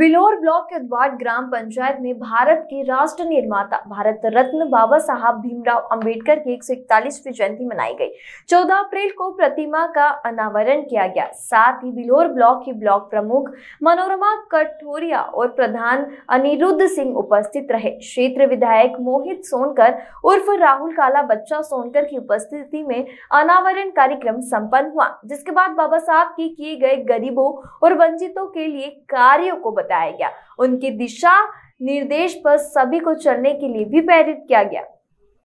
बिलोर block के द्वार ग्राम पंचायत में भारत के राष्ट्र निर्माता भारत रत्न बाबा साहब भीमराव अंबेडकर की एक सौ इकतालीसवीं जयंती मनाई गई 14 अप्रैल को प्रतिमा का अनावरण किया गया साथ ही बिलोर ब्लॉक की ब्लॉक प्रमुख मनोरमा कठोरिया और प्रधान अनिरुद्ध सिंह उपस्थित रहे क्षेत्र विधायक मोहित सोनकर उर्फ राहुल काला बच्चा सोनकर की उपस्थिति में अनावरण कार्यक्रम संपन्न हुआ जिसके बाद बाबा साहब के किए गए गरीबों और वंचितों के लिए कार्यो को बता बताया गया उनकी दिशा निर्देश पर सभी को चलने के लिए भी प्रेरित किया गया